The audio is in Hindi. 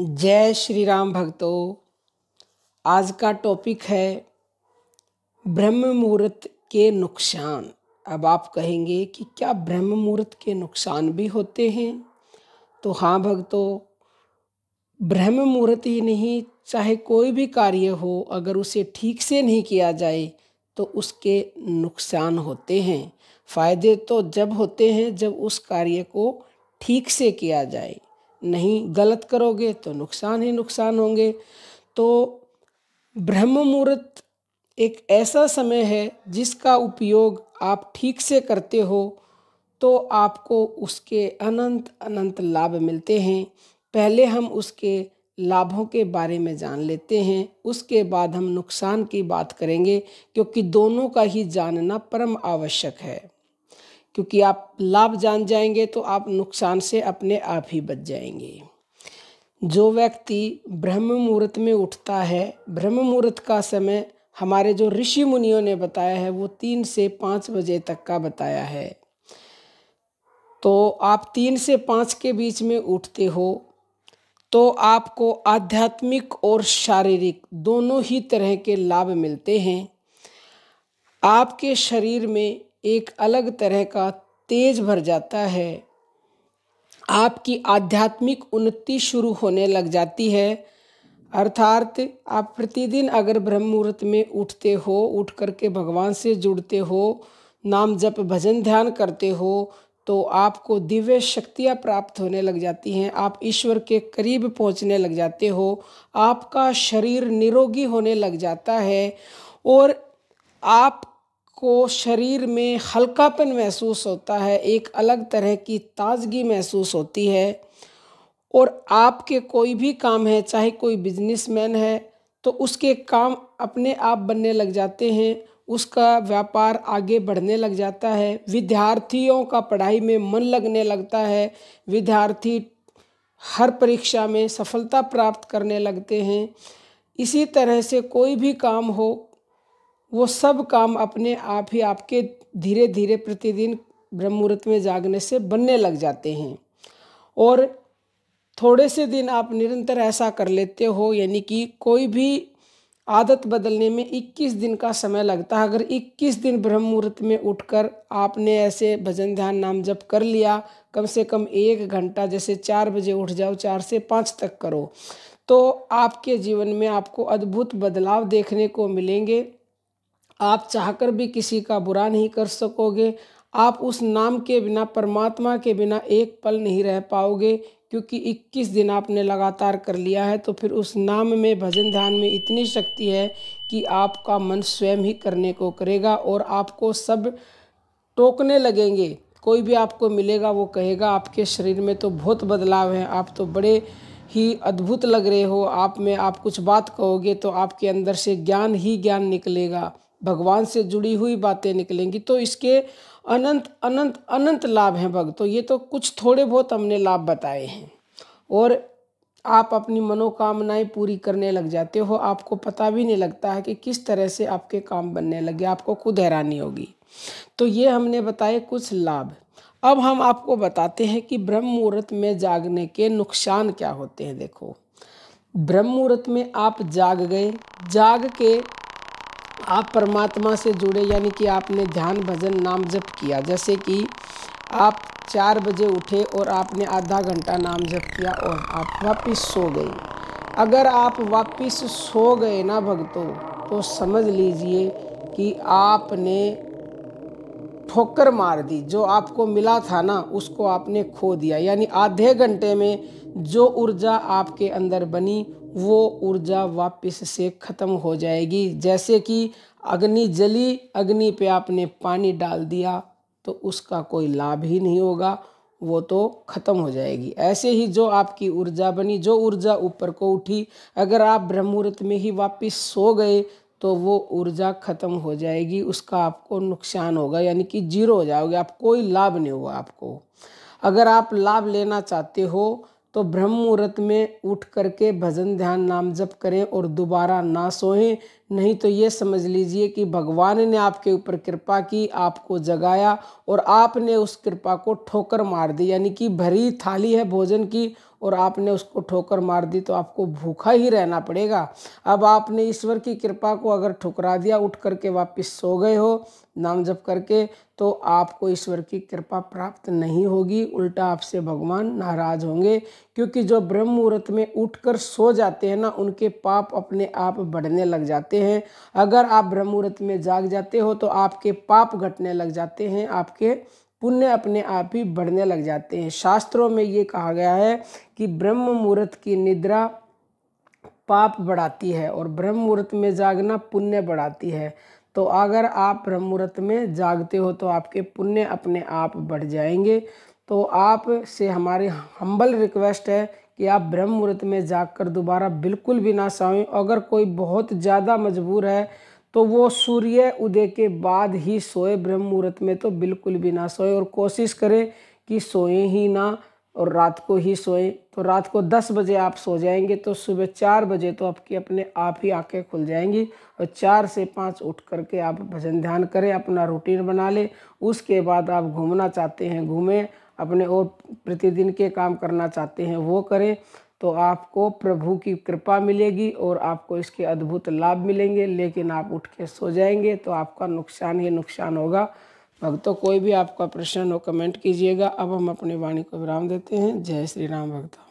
जय श्री राम भक्तो आज का टॉपिक है ब्रह्म मुहूर्त के नुकसान अब आप कहेंगे कि क्या ब्रह्म मुहूर्त के नुकसान भी होते हैं तो हाँ भक्तो ब्रह्म मुहूर्त ही नहीं चाहे कोई भी कार्य हो अगर उसे ठीक से नहीं किया जाए तो उसके नुकसान होते हैं फायदे तो जब होते हैं जब उस कार्य को ठीक से किया जाए नहीं गलत करोगे तो नुकसान ही नुकसान होंगे तो ब्रह्म मुहूर्त एक ऐसा समय है जिसका उपयोग आप ठीक से करते हो तो आपको उसके अनंत अनंत लाभ मिलते हैं पहले हम उसके लाभों के बारे में जान लेते हैं उसके बाद हम नुकसान की बात करेंगे क्योंकि दोनों का ही जानना परम आवश्यक है क्योंकि आप लाभ जान जाएंगे तो आप नुकसान से अपने आप ही बच जाएंगे जो व्यक्ति ब्रह्म मुहूर्त में उठता है ब्रह्म मुहूर्त का समय हमारे जो ऋषि मुनियों ने बताया है वो तीन से पाँच बजे तक का बताया है तो आप तीन से पाँच के बीच में उठते हो तो आपको आध्यात्मिक और शारीरिक दोनों ही तरह के लाभ मिलते हैं आपके शरीर में एक अलग तरह का तेज भर जाता है आपकी आध्यात्मिक उन्नति शुरू होने लग जाती है अर्थात आप प्रतिदिन अगर ब्रह्म मुहूर्त में उठते हो उठ करके भगवान से जुड़ते हो नाम जप भजन ध्यान करते हो तो आपको दिव्य शक्तियाँ प्राप्त होने लग जाती हैं आप ईश्वर के करीब पहुँचने लग जाते हो आपका शरीर निरोगी होने लग जाता है और आप को शरीर में हल्कापन महसूस होता है एक अलग तरह की ताजगी महसूस होती है और आपके कोई भी काम है चाहे कोई बिजनेसमैन है तो उसके काम अपने आप बनने लग जाते हैं उसका व्यापार आगे बढ़ने लग जाता है विद्यार्थियों का पढ़ाई में मन लगने लगता है विद्यार्थी हर परीक्षा में सफलता प्राप्त करने लगते हैं इसी तरह से कोई भी काम हो वो सब काम अपने आप ही आपके धीरे धीरे प्रतिदिन ब्रह्म मुहूर्त में जागने से बनने लग जाते हैं और थोड़े से दिन आप निरंतर ऐसा कर लेते हो यानी कि कोई भी आदत बदलने में 21 दिन का समय लगता है अगर 21 दिन ब्रह्म मुहूर्त में उठकर आपने ऐसे भजन ध्यान नाम जप कर लिया कम से कम एक घंटा जैसे चार बजे उठ जाओ चार से पाँच तक करो तो आपके जीवन में आपको अद्भुत बदलाव देखने को मिलेंगे आप चाहकर भी किसी का बुरा नहीं कर सकोगे आप उस नाम के बिना परमात्मा के बिना एक पल नहीं रह पाओगे क्योंकि 21 दिन आपने लगातार कर लिया है तो फिर उस नाम में भजन ध्यान में इतनी शक्ति है कि आपका मन स्वयं ही करने को करेगा और आपको सब टोकने लगेंगे कोई भी आपको मिलेगा वो कहेगा आपके शरीर में तो बहुत बदलाव है आप तो बड़े ही अद्भुत लग रहे हो आप में आप कुछ बात कहोगे तो आपके अंदर से ज्ञान ही ज्ञान निकलेगा भगवान से जुड़ी हुई बातें निकलेंगी तो इसके अनंत अनंत अनंत लाभ हैं भक्तों ये तो कुछ थोड़े बहुत हमने लाभ बताए हैं और आप अपनी मनोकामनाएं पूरी करने लग जाते हो आपको पता भी नहीं लगता है कि किस तरह से आपके काम बनने लगे आपको खुद हैरानी होगी तो ये हमने बताए कुछ लाभ अब हम आपको बताते हैं कि ब्रह्म मुहूर्त में जागने के नुकसान क्या होते हैं देखो ब्रह्म मुहूर्त में आप जाग गए जाग के आप परमात्मा से जुड़े यानी कि आपने ध्यान भजन नाम जप किया जैसे कि आप चार बजे उठे और आपने आधा घंटा नाम जप किया और आप वापस सो गए अगर आप वापस सो गए ना भक्तों तो समझ लीजिए कि आपने ठोकर मार दी जो आपको मिला था ना उसको आपने खो दिया यानी आधे घंटे में जो ऊर्जा आपके अंदर बनी वो ऊर्जा वापस से ख़त्म हो जाएगी जैसे कि अग्नि जली अग्नि पे आपने पानी डाल दिया तो उसका कोई लाभ ही नहीं होगा वो तो ख़त्म हो जाएगी ऐसे ही जो आपकी ऊर्जा बनी जो ऊर्जा ऊपर को उठी अगर आप ब्रह्मूर्त में ही वापस सो गए तो वो ऊर्जा ख़त्म हो जाएगी उसका आपको नुकसान होगा यानी कि जीरो हो जाओगे आप कोई लाभ नहीं होगा आपको अगर आप लाभ लेना चाहते हो तो ब्रह्म मुहूर्त में उठ करके भजन ध्यान नाम जप करें और दोबारा ना सोएं नहीं तो ये समझ लीजिए कि भगवान ने आपके ऊपर कृपा की आपको जगाया और आपने उस कृपा को ठोकर मार दी यानी कि भरी थाली है भोजन की और आपने उसको ठोकर मार दी तो आपको भूखा ही रहना पड़ेगा अब आपने ईश्वर की कृपा को अगर ठुकरा दिया उठ करके वापस सो गए हो नाम जप करके तो आपको ईश्वर की कृपा प्राप्त नहीं होगी उल्टा आपसे भगवान नाराज होंगे क्योंकि जो ब्रह्म मुहूर्त में उठकर सो जाते हैं ना उनके पाप अपने आप बढ़ने लग जाते हैं अगर आप ब्रह्म मुहूर्त में जाग जाते हो तो आपके पाप घटने लग जाते हैं आपके पुण्य अपने आप ही बढ़ने लग जाते हैं शास्त्रों में ये कहा गया है कि ब्रह्म मुहूर्त की निद्रा पाप बढ़ाती है और ब्रह्म मुहूर्त में जागना पुण्य बढ़ाती है तो अगर आप ब्रह्म मुहूर्त में जागते हो तो आपके पुण्य अपने आप बढ़ जाएंगे तो आप से हमारी हम्बल रिक्वेस्ट है कि आप ब्रह्म मुहूर्त में जाग कर दोबारा बिल्कुल भी ना सोएं अगर कोई बहुत ज़्यादा मजबूर है तो वो सूर्य उदय के बाद ही सोए ब्रह्म मुहूर्त में तो बिल्कुल भी ना सोए और कोशिश करें कि सोए ही ना और रात को ही सोए तो रात को 10 बजे आप सो जाएंगे तो सुबह चार बजे तो आपकी अपने आप ही आंखें खुल जाएंगी और चार से पाँच उठ करके आप भजन ध्यान करें अपना रूटीन बना लें उसके बाद आप घूमना चाहते हैं घूमें अपने और प्रतिदिन के काम करना चाहते हैं वो करें तो आपको प्रभु की कृपा मिलेगी और आपको इसके अद्भुत लाभ मिलेंगे लेकिन आप उठ के सो जाएंगे तो आपका नुकसान ही नुकसान होगा भक्तों कोई भी आपका प्रश्न हो कमेंट कीजिएगा अब हम अपनी वाणी को विराम देते हैं जय श्री राम भक्तों